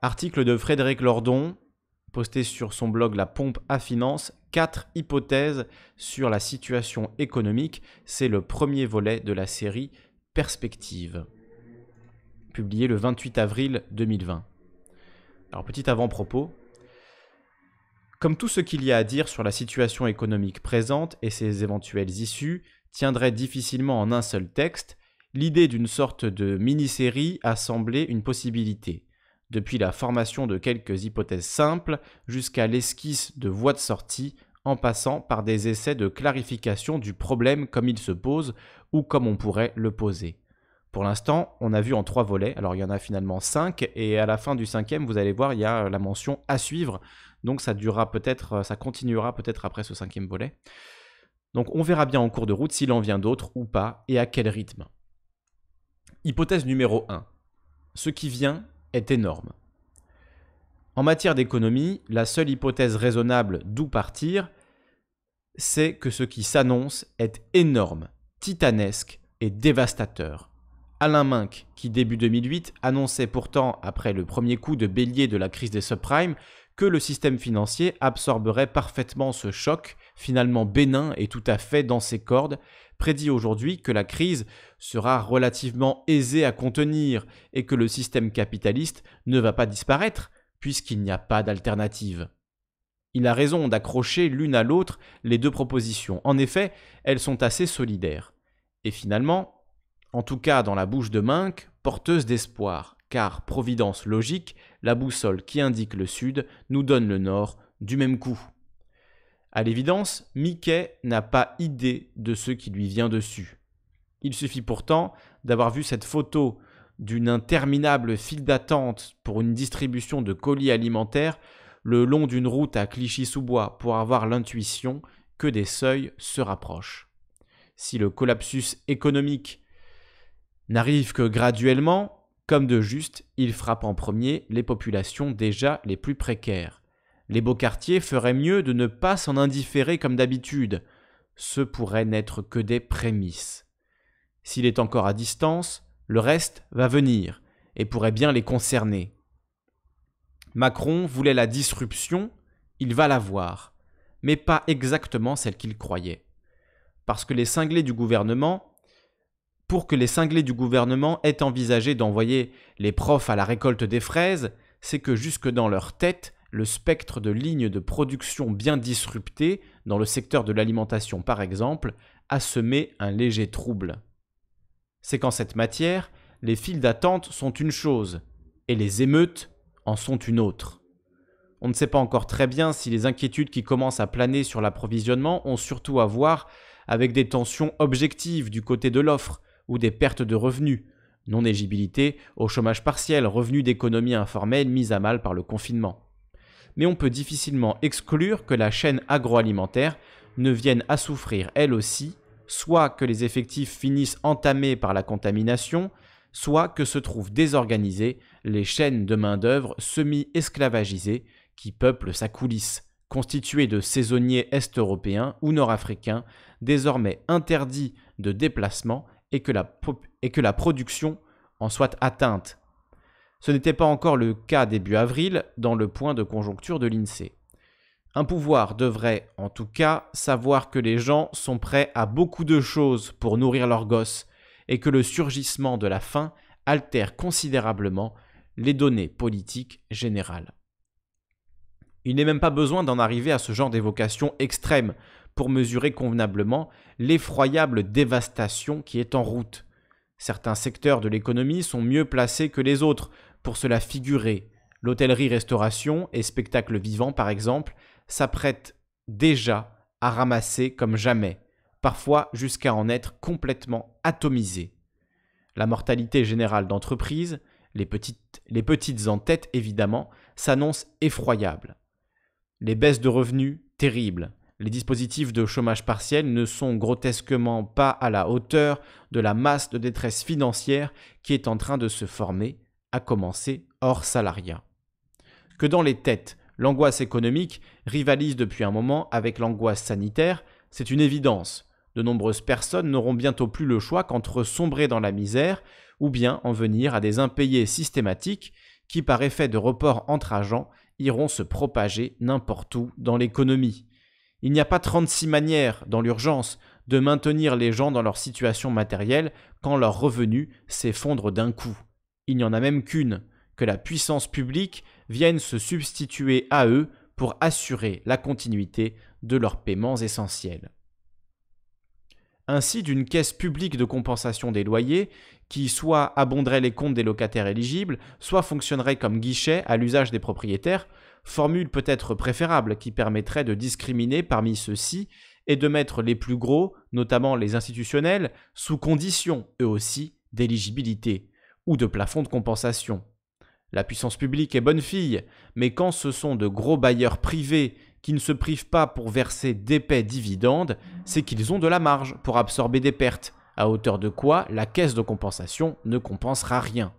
Article de Frédéric Lordon, posté sur son blog La Pompe à Finance, quatre hypothèses sur la situation économique. C'est le premier volet de la série Perspective, publié le 28 avril 2020. Alors, petit avant-propos. Comme tout ce qu'il y a à dire sur la situation économique présente et ses éventuelles issues tiendrait difficilement en un seul texte, l'idée d'une sorte de mini-série a semblé une possibilité depuis la formation de quelques hypothèses simples jusqu'à l'esquisse de voies de sortie, en passant par des essais de clarification du problème comme il se pose ou comme on pourrait le poser. Pour l'instant, on a vu en trois volets, alors il y en a finalement cinq, et à la fin du cinquième, vous allez voir, il y a la mention à suivre, donc ça durera peut-être, ça continuera peut-être après ce cinquième volet. Donc on verra bien en cours de route s'il en vient d'autres ou pas, et à quel rythme. Hypothèse numéro 1. Ce qui vient est énorme. En matière d'économie, la seule hypothèse raisonnable d'où partir, c'est que ce qui s'annonce est énorme, titanesque et dévastateur. Alain Minck, qui début 2008 annonçait pourtant, après le premier coup de bélier de la crise des subprimes, que le système financier absorberait parfaitement ce choc, finalement bénin et tout à fait dans ses cordes, prédit aujourd'hui que la crise sera relativement aisée à contenir et que le système capitaliste ne va pas disparaître, puisqu'il n'y a pas d'alternative. Il a raison d'accrocher l'une à l'autre les deux propositions. En effet, elles sont assez solidaires. Et finalement, en tout cas dans la bouche de Mink, porteuse d'espoir car, providence logique, la boussole qui indique le sud nous donne le nord du même coup. A l'évidence, Mickey n'a pas idée de ce qui lui vient dessus. Il suffit pourtant d'avoir vu cette photo d'une interminable file d'attente pour une distribution de colis alimentaires le long d'une route à Clichy-sous-Bois pour avoir l'intuition que des seuils se rapprochent. Si le collapsus économique n'arrive que graduellement, comme de juste, il frappe en premier les populations déjà les plus précaires. Les beaux quartiers feraient mieux de ne pas s'en indifférer comme d'habitude. Ce pourrait n'être que des prémices. S'il est encore à distance, le reste va venir et pourrait bien les concerner. Macron voulait la disruption, il va la voir. mais pas exactement celle qu'il croyait. Parce que les cinglés du gouvernement pour que les cinglés du gouvernement aient envisagé d'envoyer les profs à la récolte des fraises, c'est que jusque dans leur tête, le spectre de lignes de production bien disruptées, dans le secteur de l'alimentation par exemple, a semé un léger trouble. C'est qu'en cette matière, les files d'attente sont une chose, et les émeutes en sont une autre. On ne sait pas encore très bien si les inquiétudes qui commencent à planer sur l'approvisionnement ont surtout à voir avec des tensions objectives du côté de l'offre, ou des pertes de revenus, non-éligibilité au chômage partiel, revenus d'économie informelle mises à mal par le confinement. Mais on peut difficilement exclure que la chaîne agroalimentaire ne vienne à souffrir elle aussi, soit que les effectifs finissent entamés par la contamination, soit que se trouvent désorganisées les chaînes de main-d'œuvre semi-esclavagisées qui peuplent sa coulisse, constituées de saisonniers est-européens ou nord-africains, désormais interdits de déplacement et que la, et que la production en soit atteinte. Ce n'était pas encore le cas début avril dans le point de conjoncture de l'INSEE. Un pouvoir devrait, en tout cas, savoir que les gens sont prêts à beaucoup de choses pour nourrir leurs gosses et que le surgissement de la faim altère considérablement les données politiques générales. Il n'est même pas besoin d'en arriver à ce genre d'évocation extrême pour mesurer convenablement l'effroyable dévastation qui est en route. Certains secteurs de l'économie sont mieux placés que les autres pour cela figurer. L'hôtellerie-restauration et spectacle vivant, par exemple, s'apprêtent déjà à ramasser comme jamais, parfois jusqu'à en être complètement atomisés. La mortalité générale d'entreprises, les petites, les petites en tête évidemment, s'annonce effroyable. Les baisses de revenus, terribles. Les dispositifs de chômage partiel ne sont grotesquement pas à la hauteur de la masse de détresse financière qui est en train de se former, à commencer hors salariat. Que dans les têtes, l'angoisse économique rivalise depuis un moment avec l'angoisse sanitaire, c'est une évidence. De nombreuses personnes n'auront bientôt plus le choix qu'entre sombrer dans la misère ou bien en venir à des impayés systématiques qui, par effet de report entre agents, iront se propager n'importe où dans l'économie. Il n'y a pas 36 manières, dans l'urgence, de maintenir les gens dans leur situation matérielle quand leurs revenus s'effondrent d'un coup. Il n'y en a même qu'une, que la puissance publique vienne se substituer à eux pour assurer la continuité de leurs paiements essentiels. Ainsi, d'une caisse publique de compensation des loyers, qui soit abonderait les comptes des locataires éligibles, soit fonctionnerait comme guichet à l'usage des propriétaires, formule peut-être préférable qui permettrait de discriminer parmi ceux-ci et de mettre les plus gros, notamment les institutionnels, sous condition, eux aussi, d'éligibilité ou de plafond de compensation. La puissance publique est bonne fille, mais quand ce sont de gros bailleurs privés qui ne se privent pas pour verser d'épais dividendes, c'est qu'ils ont de la marge pour absorber des pertes, à hauteur de quoi la caisse de compensation ne compensera rien.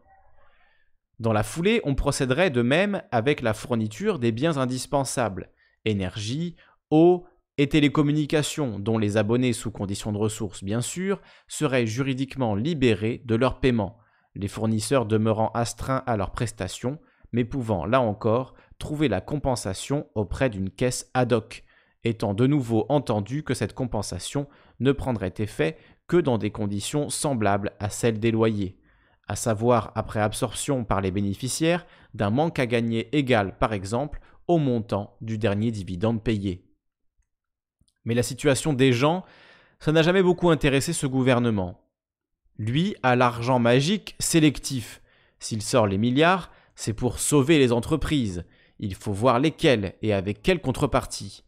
Dans la foulée, on procéderait de même avec la fourniture des biens indispensables, énergie, eau et télécommunications, dont les abonnés sous conditions de ressources bien sûr, seraient juridiquement libérés de leur paiement, les fournisseurs demeurant astreints à leurs prestations, mais pouvant, là encore, trouver la compensation auprès d'une caisse ad hoc, étant de nouveau entendu que cette compensation ne prendrait effet que dans des conditions semblables à celles des loyers à savoir après absorption par les bénéficiaires d'un manque à gagner égal, par exemple, au montant du dernier dividende payé. Mais la situation des gens, ça n'a jamais beaucoup intéressé ce gouvernement. Lui a l'argent magique sélectif. S'il sort les milliards, c'est pour sauver les entreprises. Il faut voir lesquelles et avec quelle contrepartie.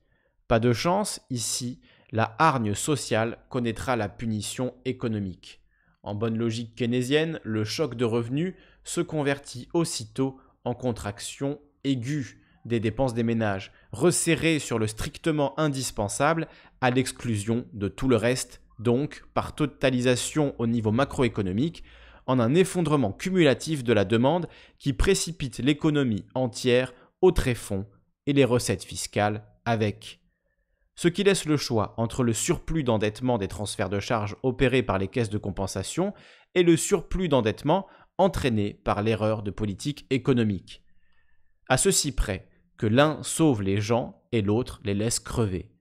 Pas de chance, ici, la hargne sociale connaîtra la punition économique. En bonne logique keynésienne, le choc de revenus se convertit aussitôt en contraction aiguë des dépenses des ménages, resserrées sur le strictement indispensable à l'exclusion de tout le reste, donc par totalisation au niveau macroéconomique, en un effondrement cumulatif de la demande qui précipite l'économie entière au tréfonds et les recettes fiscales avec ce qui laisse le choix entre le surplus d'endettement des transferts de charges opérés par les caisses de compensation et le surplus d'endettement entraîné par l'erreur de politique économique. À ceci près que l'un sauve les gens et l'autre les laisse crever.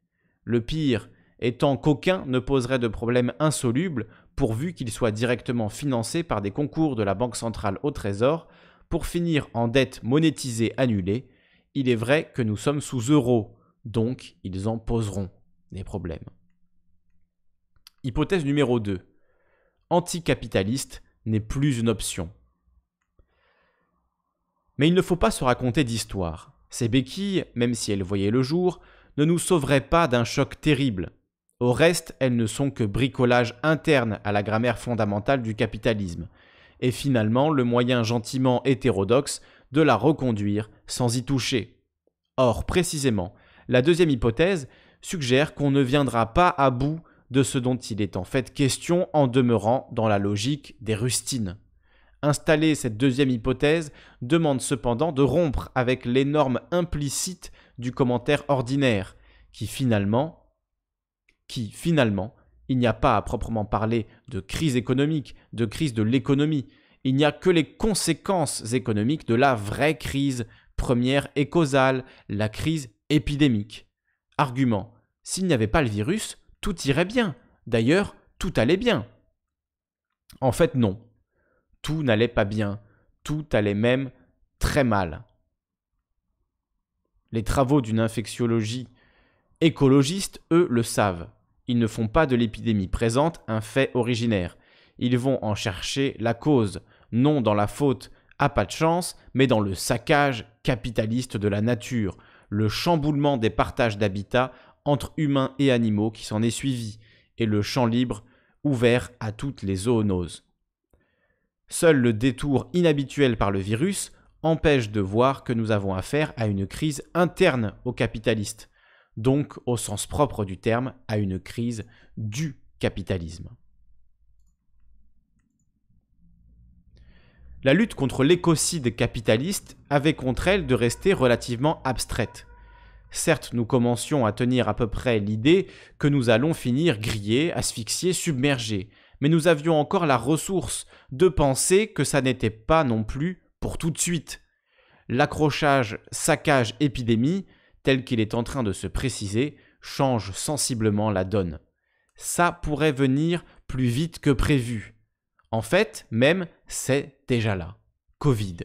Le pire étant qu'aucun ne poserait de problème insoluble pourvu qu'il soit directement financé par des concours de la Banque centrale au Trésor pour finir en dette monétisée annulée. Il est vrai que nous sommes sous euros, donc ils en poseront des problèmes. Hypothèse numéro 2. Anticapitaliste n'est plus une option. Mais il ne faut pas se raconter d'histoire. Ces béquilles, même si elles voyaient le jour, ne nous sauveraient pas d'un choc terrible. Au reste, elles ne sont que bricolage interne à la grammaire fondamentale du capitalisme, et finalement le moyen gentiment hétérodoxe de la reconduire sans y toucher. Or, précisément, la deuxième hypothèse suggère qu'on ne viendra pas à bout de ce dont il est en fait question en demeurant dans la logique des rustines. Installer cette deuxième hypothèse demande cependant de rompre avec les normes implicites du commentaire ordinaire, qui finalement, qui finalement, il n'y a pas à proprement parler de crise économique, de crise de l'économie, il n'y a que les conséquences économiques de la vraie crise première et causale, la crise épidémique. Argument. S'il n'y avait pas le virus, tout irait bien. D'ailleurs, tout allait bien. En fait, non. Tout n'allait pas bien. Tout allait même très mal. Les travaux d'une infectiologie écologiste, eux, le savent. Ils ne font pas de l'épidémie présente un fait originaire. Ils vont en chercher la cause, non dans la faute à pas de chance, mais dans le saccage capitaliste de la nature, le chamboulement des partages d'habitat entre humains et animaux qui s'en est suivi, et le champ libre ouvert à toutes les zoonoses. Seul le détour inhabituel par le virus empêche de voir que nous avons affaire à une crise interne aux capitalistes, donc au sens propre du terme, à une crise du capitalisme. La lutte contre l'écocide capitaliste avait contre elle de rester relativement abstraite. Certes, nous commencions à tenir à peu près l'idée que nous allons finir grillés, asphyxiés, submergés, mais nous avions encore la ressource de penser que ça n'était pas non plus pour tout de suite. L'accrochage saccage-épidémie, tel qu'il est en train de se préciser, change sensiblement la donne. Ça pourrait venir plus vite que prévu. En fait, même, c'est déjà là. Covid.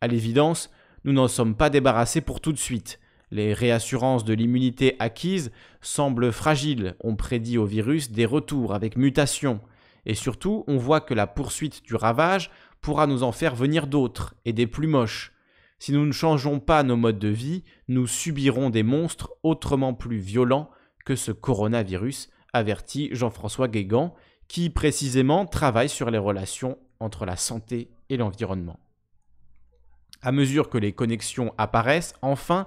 À l'évidence, nous n'en sommes pas débarrassés pour tout de suite. Les réassurances de l'immunité acquise semblent fragiles. On prédit au virus des retours avec mutation. Et surtout, on voit que la poursuite du ravage pourra nous en faire venir d'autres et des plus moches. Si nous ne changeons pas nos modes de vie, nous subirons des monstres autrement plus violents que ce coronavirus, avertit Jean-François Guégan, qui précisément travaille sur les relations entre la santé et l'environnement. À mesure que les connexions apparaissent, enfin,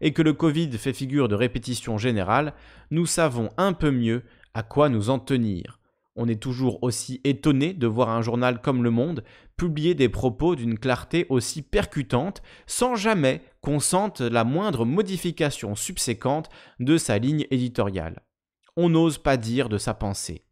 et que le Covid fait figure de répétition générale, nous savons un peu mieux à quoi nous en tenir. On est toujours aussi étonné de voir un journal comme Le Monde publier des propos d'une clarté aussi percutante sans jamais qu'on sente la moindre modification subséquente de sa ligne éditoriale. On n'ose pas dire de sa pensée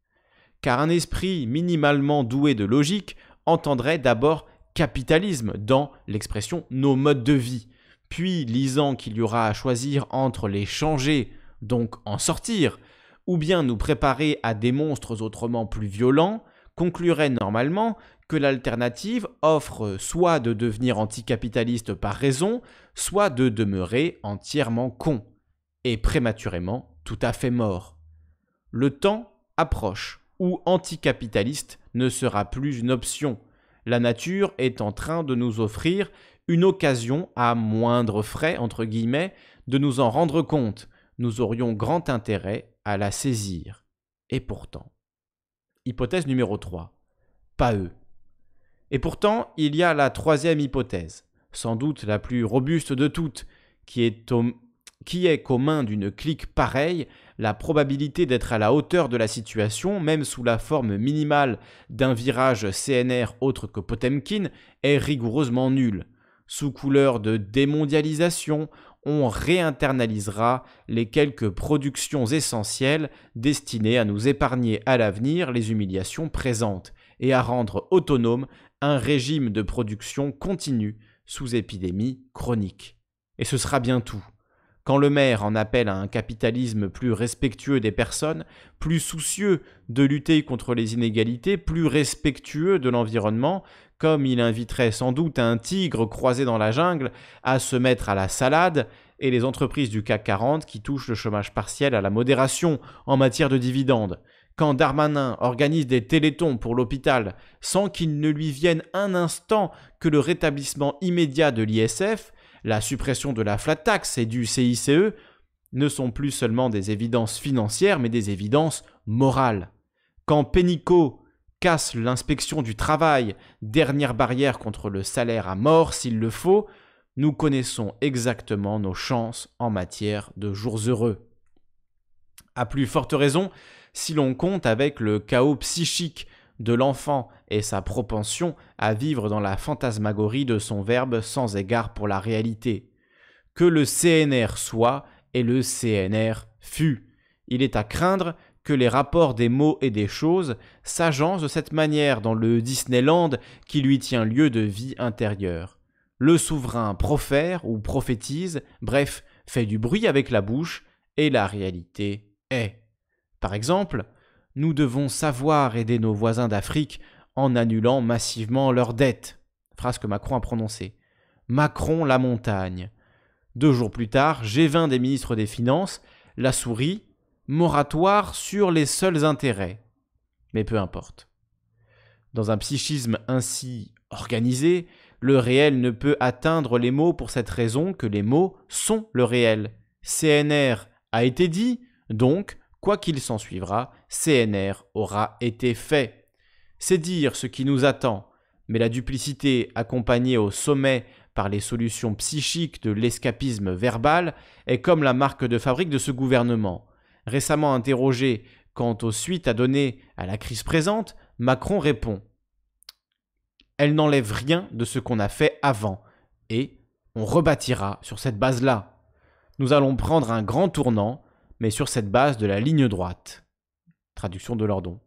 car un esprit minimalement doué de logique entendrait d'abord capitalisme dans l'expression nos modes de vie, puis lisant qu'il y aura à choisir entre les changer, donc en sortir, ou bien nous préparer à des monstres autrement plus violents, conclurait normalement que l'alternative offre soit de devenir anticapitaliste par raison, soit de demeurer entièrement con, et prématurément tout à fait mort. Le temps approche ou anticapitaliste ne sera plus une option. La nature est en train de nous offrir une occasion à moindre frais, entre guillemets, de nous en rendre compte. Nous aurions grand intérêt à la saisir. Et pourtant. Hypothèse numéro 3. Pas eux. Et pourtant, il y a la troisième hypothèse, sans doute la plus robuste de toutes, qui est, qui est qu'aux mains d'une clique pareille, la probabilité d'être à la hauteur de la situation, même sous la forme minimale d'un virage CNR autre que Potemkin, est rigoureusement nulle. Sous couleur de démondialisation, on réinternalisera les quelques productions essentielles destinées à nous épargner à l'avenir les humiliations présentes et à rendre autonome un régime de production continue sous épidémie chronique. Et ce sera bien tout. Quand le maire en appelle à un capitalisme plus respectueux des personnes, plus soucieux de lutter contre les inégalités, plus respectueux de l'environnement, comme il inviterait sans doute un tigre croisé dans la jungle à se mettre à la salade, et les entreprises du CAC 40 qui touchent le chômage partiel à la modération en matière de dividendes. Quand Darmanin organise des télétons pour l'hôpital sans qu'il ne lui vienne un instant que le rétablissement immédiat de l'ISF, la suppression de la flat tax et du CICE ne sont plus seulement des évidences financières, mais des évidences morales. Quand Pénico casse l'inspection du travail, dernière barrière contre le salaire à mort s'il le faut, nous connaissons exactement nos chances en matière de jours heureux. A plus forte raison si l'on compte avec le chaos psychique de l'enfant et sa propension à vivre dans la fantasmagorie de son verbe sans égard pour la réalité. Que le CNR soit et le CNR fut. Il est à craindre que les rapports des mots et des choses s'agencent de cette manière dans le Disneyland qui lui tient lieu de vie intérieure. Le souverain profère ou prophétise, bref, fait du bruit avec la bouche, et la réalité est. Par exemple, nous devons savoir aider nos voisins d'Afrique en annulant massivement leurs dettes. Phrase que Macron a prononcée. Macron la montagne. Deux jours plus tard, G20 des ministres des Finances, la souris, moratoire sur les seuls intérêts. Mais peu importe. Dans un psychisme ainsi organisé, le réel ne peut atteindre les mots pour cette raison que les mots sont le réel. CNR a été dit, donc Quoi qu'il s'en suivra, CNR aura été fait. C'est dire ce qui nous attend, mais la duplicité accompagnée au sommet par les solutions psychiques de l'escapisme verbal est comme la marque de fabrique de ce gouvernement. Récemment interrogé quant aux suites à donner à la crise présente, Macron répond Elle n'enlève rien de ce qu'on a fait avant, et on rebâtira sur cette base-là. Nous allons prendre un grand tournant, mais sur cette base de la ligne droite. Traduction de Lordon.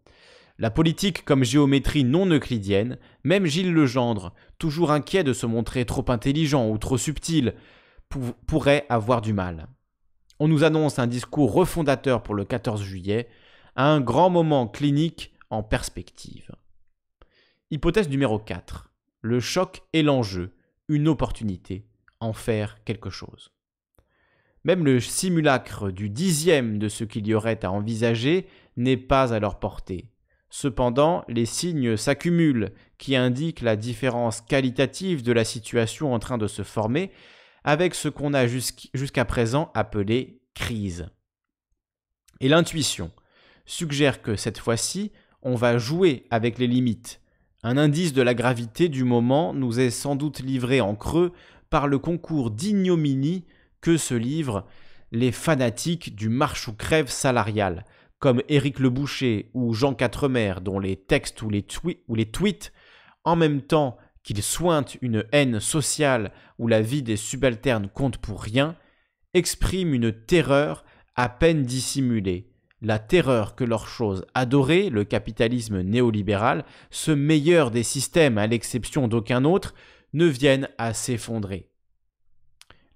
La politique comme géométrie non euclidienne, même Gilles Legendre, toujours inquiet de se montrer trop intelligent ou trop subtil, pourrait avoir du mal. On nous annonce un discours refondateur pour le 14 juillet, un grand moment clinique en perspective. Hypothèse numéro 4. Le choc est l'enjeu, une opportunité, en faire quelque chose. Même le simulacre du dixième de ce qu'il y aurait à envisager n'est pas à leur portée. Cependant, les signes s'accumulent qui indiquent la différence qualitative de la situation en train de se former avec ce qu'on a jusqu'à présent appelé crise. Et l'intuition suggère que cette fois-ci, on va jouer avec les limites. Un indice de la gravité du moment nous est sans doute livré en creux par le concours d'ignominie que se livrent les fanatiques du marche ou crève salarial, comme Éric Le Boucher ou Jean Quatremer, dont les textes ou les, ou les tweets, en même temps qu'ils sointent une haine sociale où la vie des subalternes compte pour rien, expriment une terreur à peine dissimulée, la terreur que leur chose adorée, le capitalisme néolibéral, ce meilleur des systèmes à l'exception d'aucun autre, ne vienne à s'effondrer.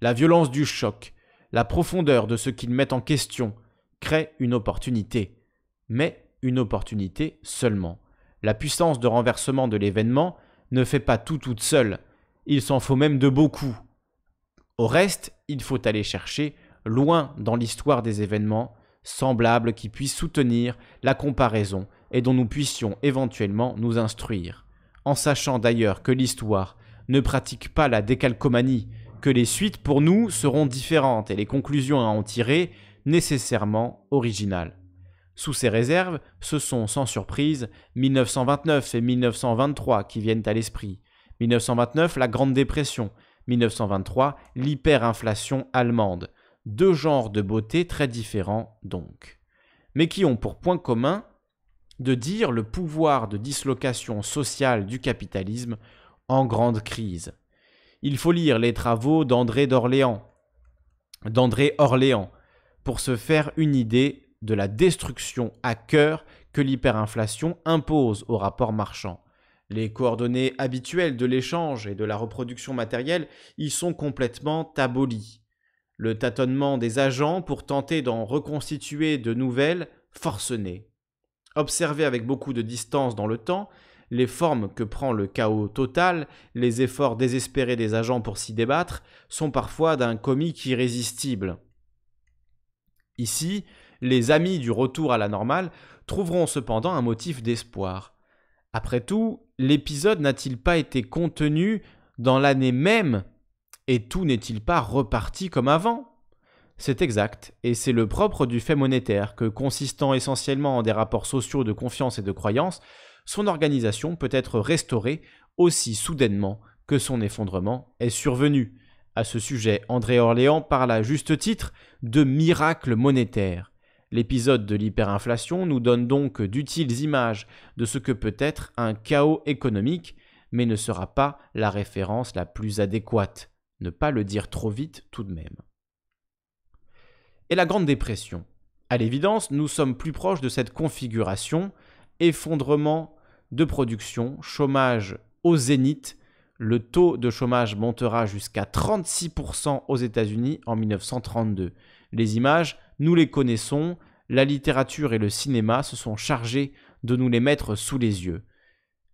La violence du choc, la profondeur de ce qu'il met en question, crée une opportunité. Mais une opportunité seulement. La puissance de renversement de l'événement ne fait pas tout toute seule. Il s'en faut même de beaucoup. Au reste, il faut aller chercher, loin dans l'histoire des événements, semblables qui puissent soutenir la comparaison et dont nous puissions éventuellement nous instruire. En sachant d'ailleurs que l'histoire ne pratique pas la décalcomanie, que les suites pour nous seront différentes et les conclusions à en tirer nécessairement originales. Sous ces réserves, ce sont sans surprise 1929 et 1923 qui viennent à l'esprit. 1929, la Grande Dépression. 1923, l'hyperinflation allemande. Deux genres de beauté très différents donc. Mais qui ont pour point commun de dire le pouvoir de dislocation sociale du capitalisme en grande crise il faut lire les travaux d'André d'Orléans, d'André Orléans, pour se faire une idée de la destruction à cœur que l'hyperinflation impose aux rapports marchands. Les coordonnées habituelles de l'échange et de la reproduction matérielle y sont complètement abolies. Le tâtonnement des agents pour tenter d'en reconstituer de nouvelles, forcenées. Observé avec beaucoup de distance dans le temps, les formes que prend le chaos total, les efforts désespérés des agents pour s'y débattre, sont parfois d'un comique irrésistible. Ici, les amis du retour à la normale trouveront cependant un motif d'espoir. Après tout, l'épisode n'a-t-il pas été contenu dans l'année même et tout n'est-il pas reparti comme avant c'est exact, et c'est le propre du fait monétaire que, consistant essentiellement en des rapports sociaux de confiance et de croyance, son organisation peut être restaurée aussi soudainement que son effondrement est survenu. À ce sujet, André Orléans parle à juste titre de miracle monétaire. L'épisode de l'hyperinflation nous donne donc d'utiles images de ce que peut être un chaos économique, mais ne sera pas la référence la plus adéquate. Ne pas le dire trop vite tout de même. Et la Grande Dépression. À l'évidence, nous sommes plus proches de cette configuration effondrement de production, chômage au zénith. Le taux de chômage montera jusqu'à 36% aux États-Unis en 1932. Les images, nous les connaissons, la littérature et le cinéma se sont chargés de nous les mettre sous les yeux.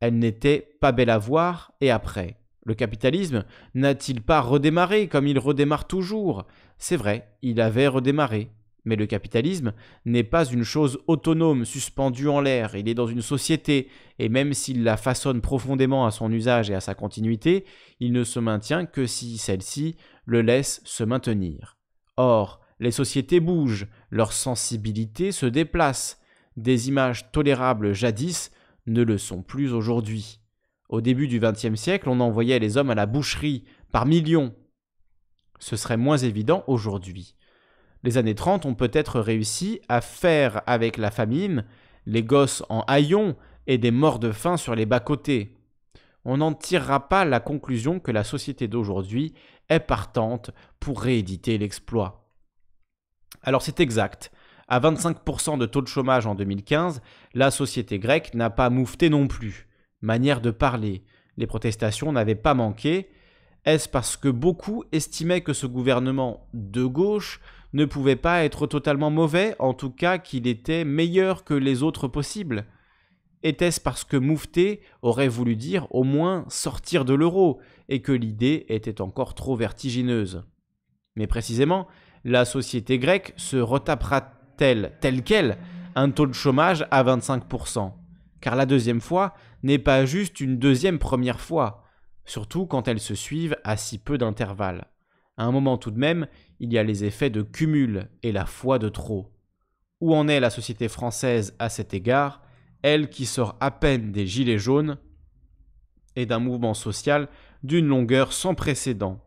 Elles n'étaient pas belles à voir et après. Le capitalisme n'a-t-il pas redémarré comme il redémarre toujours C'est vrai, il avait redémarré, mais le capitalisme n'est pas une chose autonome, suspendue en l'air, il est dans une société, et même s'il la façonne profondément à son usage et à sa continuité, il ne se maintient que si celle-ci le laisse se maintenir. Or, les sociétés bougent, leurs sensibilités se déplacent. des images tolérables jadis ne le sont plus aujourd'hui. Au début du XXe siècle, on envoyait les hommes à la boucherie, par millions. Ce serait moins évident aujourd'hui les années 30 ont peut-être réussi à faire avec la famine les gosses en haillons et des morts de faim sur les bas-côtés. On n'en tirera pas la conclusion que la société d'aujourd'hui est partante pour rééditer l'exploit. Alors c'est exact. À 25% de taux de chômage en 2015, la société grecque n'a pas moufté non plus. Manière de parler. Les protestations n'avaient pas manqué. Est-ce parce que beaucoup estimaient que ce gouvernement de gauche ne pouvait pas être totalement mauvais, en tout cas qu'il était meilleur que les autres possibles. Était-ce parce que Moufté aurait voulu dire au moins sortir de l'euro, et que l'idée était encore trop vertigineuse Mais précisément, la société grecque se retapera-t-elle telle qu'elle un taux de chômage à 25% Car la deuxième fois n'est pas juste une deuxième première fois, surtout quand elles se suivent à si peu d'intervalle. À un moment tout de même, il y a les effets de cumul et la foi de trop. Où en est la société française à cet égard, elle qui sort à peine des gilets jaunes et d'un mouvement social d'une longueur sans précédent,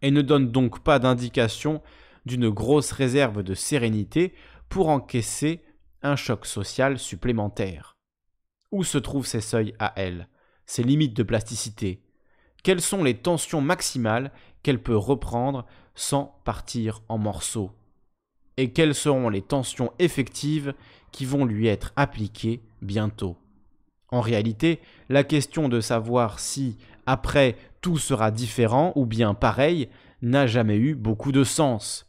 et ne donne donc pas d'indication d'une grosse réserve de sérénité pour encaisser un choc social supplémentaire. Où se trouvent ces seuils à elle, ces limites de plasticité Quelles sont les tensions maximales qu'elle peut reprendre sans partir en morceaux Et quelles seront les tensions effectives qui vont lui être appliquées bientôt En réalité, la question de savoir si, après, tout sera différent ou bien pareil n'a jamais eu beaucoup de sens.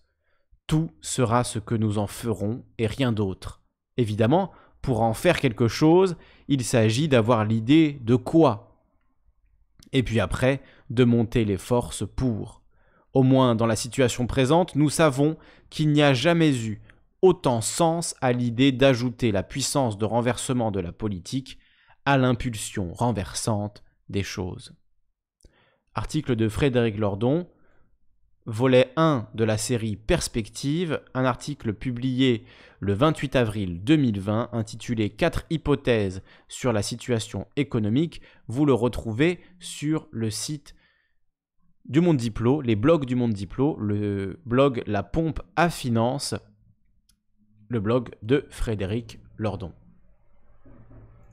Tout sera ce que nous en ferons et rien d'autre. Évidemment, pour en faire quelque chose, il s'agit d'avoir l'idée de quoi. Et puis après, de monter les forces pour. Au moins dans la situation présente, nous savons qu'il n'y a jamais eu autant sens à l'idée d'ajouter la puissance de renversement de la politique à l'impulsion renversante des choses. Article de Frédéric Lordon, volet 1 de la série Perspective, un article publié le 28 avril 2020 intitulé 4 hypothèses sur la situation économique, vous le retrouvez sur le site du Monde Diplo, les blogs du Monde Diplo, le blog La Pompe à Finance, le blog de Frédéric Lordon.